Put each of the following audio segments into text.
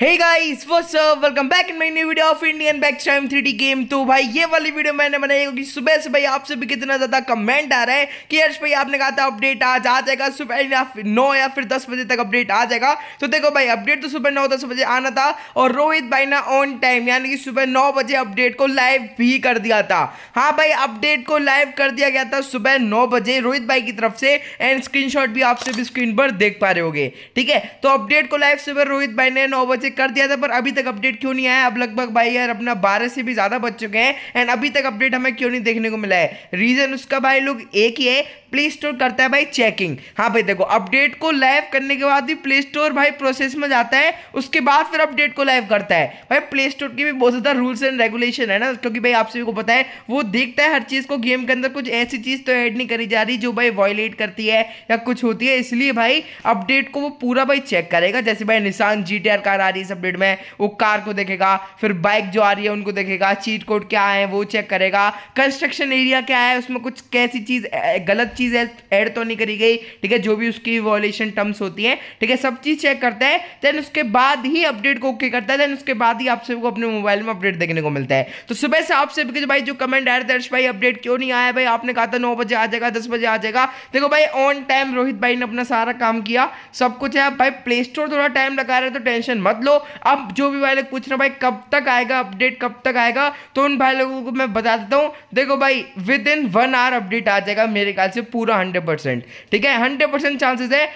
Hey guys, what's up? Welcome back in my new video of Indian bike 3D game. तो भाई ये वाली video मैंने बनाई क्योंकि सुबह से भाई आपसे भी कितना ज़्यादा कमेंट आ रहा है कि यार भाई आपने कहा था अपडेट आज आ जाएगा सुबह या फिर नौ या फिर दस बजे तक अपडेट आ जाएगा तो देखो भाई अपडेट तो सुबह नौ दस बजे आना था और रोहित भाई ने ऑन टाइम यानी कि सुबह नौ बजे अपडेट को लाइव भी कर दिया था हाँ भाई अपडेट को लाइव कर दिया गया था सुबह नौ बजे रोहित भाई की तरफ से एंड स्क्रीन भी आप सभी स्क्रीन पर देख पा रहे हो ठीक है तो अपडेट को लाइव सुबह रोहित भाई ने नौ बजे से कर दिया था पर अभी तक अपडेट क्यों नहीं आया अब लगभग भाई यार अपना बारह से भी ज़्यादा बच चुके हैं एंड अभी तक अपडेट हमें क्यों नहीं देखने को मिला है रीज़न उसका भाई लोग एक ही है प्ले स्टोर करता है भाई चेकिंग हाँ भाई देखो अपडेट को लाइव करने के बाद भी प्ले स्टोर भाई प्रोसेस में जाता है उसके बाद फिर अपडेट को लाइव करता है भाई प्ले स्टोर की भी बहुत ज़्यादा रूल्स एंड रेगुलेशन है ना क्योंकि भाई आप सभी को पता है वो देखता है हर चीज़ को गेम के अंदर कुछ ऐसी चीज़ तो ऐड नहीं करी जा रही जो भाई वॉयलेट करती है या कुछ होती है इसलिए भाई अपडेट को वो पूरा भाई चेक करेगा जैसे भाई निशान जी कार आ रही है इस अपडेट में वो कार को देखेगा फिर बाइक जो आ रही है उनको देखेगा चीट कोड क्या है वो चेक करेगा कंस्ट्रक्शन एरिया क्या है उसमें कुछ कैसी चीज़ गलत चीज़ ऐड तो नहीं करी गई ठीक है जो भी उसकी वॉलेशन टर्म्स होती है ठीक है सब चीज़ चेक करता है देन उसके बाद ही अपडेट को ओके करता है देन उसके बाद ही आप सबको अपने मोबाइल में अपडेट देखने को मिलता है तो सुबह से आप सब भाई जो कमेंट आया दर्श भाई अपडेट क्यों नहीं आया भाई आपने कहा था नौ बजे आ जाएगा दस बजे आ जाएगा देखो भाई ऑन टाइम रोहित भाई ने अपना सारा काम किया सब कुछ है भाई प्ले स्टोर थोड़ा टाइम लगा रहे तो टेंशन मत लो अब जो भी भाई लोग पूछ रहे भाई कब तक आएगा अपडेट कब तक आएगा तो उन भाई लोगों को मैं बता देता हूँ देखो भाई within one hour update आ जाएगा मेरे ख्याल से पूरा हंड्रेड परसेंट ठीक है हंड्रेड परसेंट चांसेस है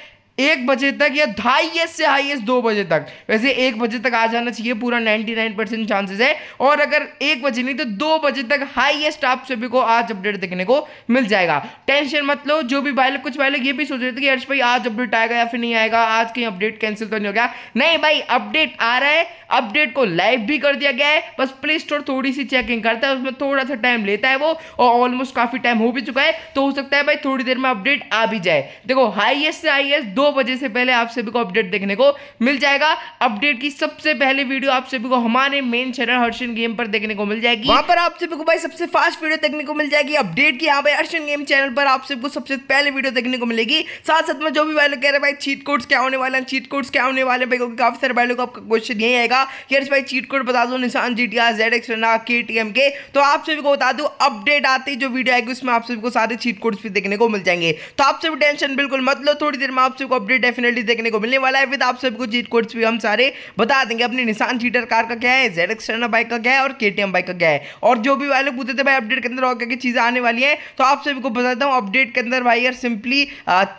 एक बजे तक या हाइएस्ट से हाइएस्ट दो बजे तक वैसे एक बजे तक आ जाना चाहिए पूरा 99 परसेंट चांसेस है और अगर एक बजे नहीं तो दो बजे तक हाईएस्ट आप सभी को आज अपडेट देखने को मिल जाएगा टेंशन मत लो जो भी भाई कुछ भाई ये भी सोच रहे थे कि अर्ष भाई आज अपडेट आएगा या फिर नहीं आएगा आज कहीं अपडेट कैंसिल तो नहीं हो गया नहीं भाई अपडेट आ रहा है अपडेट को लाइव भी कर दिया गया है बस प्ले स्टोर थोड़ी सी चेकिंग करता है उसमें थोड़ा सा टाइम लेता है वो और ऑलमोस्ट काफी टाइम हो भी चुका है तो हो सकता है भाई थोड़ी देर में अपडेट आ भी जाए देखो हाइएस्ट से हाइएस्ट दो दो बजे से पहले आप सभी को अपडेट देखने को मिल जाएगा अपडेट की सबसे पहले वीडियो आप सभी को हमारे मेन चैनल हर्षन गेम पर देखने को मिल जाएगी वहां पर आप सभी को भाई सबसे फास्ट वीडियो देखने को मिल जाएगी अपडेट की यहाँ पे हर्षन गेम चैनल पर आप सबको सबसे पहले वीडियो देखने को मिलेगी साथ साथ में जो भी वाले कह रहे भाई चीट कोड्स क्या होने वाले हैं चीट कोड्स क्या होने वाले भाई क्योंकि काफी सारे भाई लोग आपका क्वेश्चन यही आएगा कि हर्ष भाई चीट कोड बता दो निशान G T R Z X रना के टी एम के तो आप सभी को बता दो अपडेट आती जो वीडियो आएगी उसमें आप सभी को सारे चीट कोड्स भी देखने को मिल जाएंगे तो आप सभी टेंशन बिल्कुल मतलब थोड़ी देर में आप सभी को अपडेट डेफिनेटली देखने को मिलने वाला है विद आप सबको चीट कोड्स भी हम सारे बता देंगे अपनी निशान चीटर कार का क्या है जेड एक्सटर्नल बाइक का क्या है और के बाइक का क्या है और जो भी वाले पूछे थे भाई अपडेट के अंदर और क्या क्या चीज़ें आने वाली हैं तो आप सभी को बताता हूँ अपडेट के अंदर भाई यार सिंपली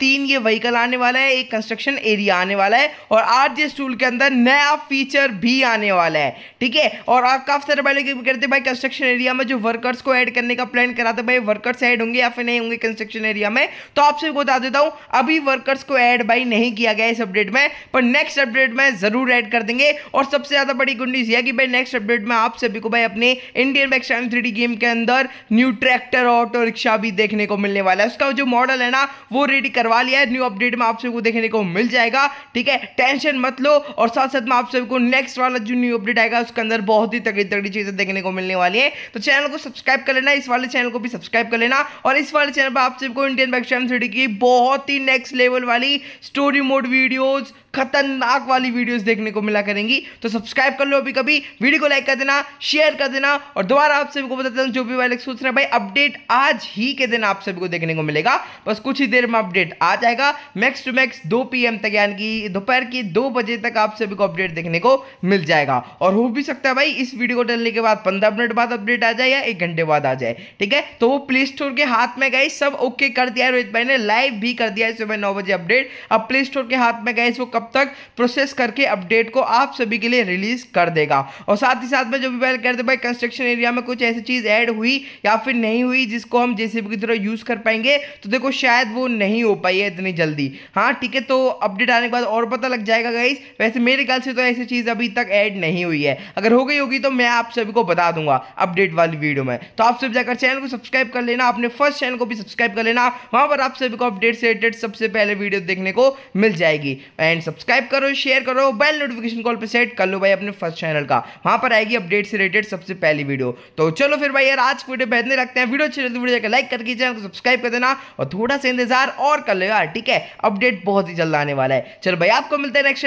तीन ये व्हीकल आने वाला है एक कंस्ट्रक्शन एरिया आने वाला है और आर जे स्टूल के अंदर नया फीचर भी आने वाला है ठीक है और आप काफ़ी सारे पहले करते भाई कंस्ट्रक्शन एरिया में जो वर्कर्स को ऐड करने का प्लान करा था भाई वर्कर्स ऐड होंगे या फिर नहीं होंगे कंस्ट्रक्शन एरिया में तो आप सभी को बता देता हूँ अभी वर्कर्स को ऐड ऐड बाई नहीं किया गया इस अपडेट में पर नेक्स्ट अपडेट में ज़रूर ऐड कर देंगे और सबसे ज़्यादा बड़ी गुड न्यूज़ यह कि भाई नेक्स्ट अपडेट में आप सभी को भाई अपने इंडियन बैक शाइन थ्री गेम के अंदर न्यू ट्रैक्टर ऑटो रिक्शा भी देखने को मिलने वाला है उसका जो मॉडल है ना वो रेडी करवा लिया है न्यू अपडेट में आप सबको देखने को मिल जाएगा ठीक है टेंशन मत लो और साथ साथ में आप सबको नेक्स्ट वाला जो न्यू अपडेट आएगा उसके अंदर बहुत ही तगड़ी तगड़ी चीज़ें देखने को मिलने वाली है तो चैनल को सब्सक्राइब कर लेना इस वाले चैनल को भी सब्सक्राइब कर लेना और इस वाले चैनल पर आप सबको इंडियन बैक थ्री की बहुत ही नेक्स्ट लेवल वाली story mode videos खतरनाक वाली वीडियोस देखने को मिला करेंगी तो सब्सक्राइब कर लो अभी कभी वीडियो को लाइक कर देना शेयर कर देना और दोबारा आप सभी को बताता हूँ जो भी वाले सोच रहे हैं भाई अपडेट आज ही के दिन आप सभी को देखने को मिलेगा बस कुछ ही देर में अपडेट आ जाएगा मैक्स टू मैक्स दो पी तक यानी कि दोपहर की दो बजे तक आप सभी को अपडेट देखने को मिल जाएगा और हो भी सकता है भाई इस वीडियो को डालने के बाद पंद्रह मिनट बाद अपडेट आ जाए या एक घंटे बाद आ जाए ठीक है तो वो प्ले स्टोर के हाथ में गए सब ओके कर दिया रोहित भाई ने लाइव भी कर दिया है सुबह नौ बजे अपडेट अब प्ले स्टोर के हाथ में गए इसको कब तक प्रोसेस करके अपडेट को आप सभी के लिए रिलीज कर देगा और साथ ही साथ में जो भी बात करते भाई कंस्ट्रक्शन एरिया में कुछ ऐसी चीज़ ऐड हुई या फिर नहीं हुई जिसको हम जेसीबी की तरह यूज़ कर पाएंगे तो देखो शायद वो नहीं हो पाई है इतनी जल्दी हाँ ठीक है तो अपडेट आने के बाद और पता लग जाएगा गाइस वैसे मेरे ख्याल से तो ऐसी चीज़ अभी तक ऐड नहीं हुई है अगर हो गई होगी तो मैं आप सभी को बता दूंगा अपडेट वाली वीडियो में तो आप सब जाकर चैनल को सब्सक्राइब कर लेना अपने फर्स्ट चैनल को भी सब्सक्राइब कर लेना वहां पर आप सभी को अपडेट से रिलेटेड सबसे पहले वीडियो देखने को मिल जाएगी एंड सब्सक्राइब करो शेयर करो बेल नोटिफिकेशन कॉल पर सेट कर लो भाई अपने फर्स्ट चैनल का वहां पर आएगी अपडेट से रिलेटेड सबसे पहली वीडियो तो चलो फिर भाई यार आज वीडियो बेहतर लगते हैं वीडियो अच्छी वीडियो तो जाकर लाइक करके चैनल को सब्सक्राइब कर देना और थोड़ा सा इंतजार और कर लो यार ठीक है अपडेट बहुत ही जल्द आने वाला है चलो भाई आपको मिलता है नेक्स्ट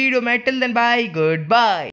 वीडियो में till then bye good bye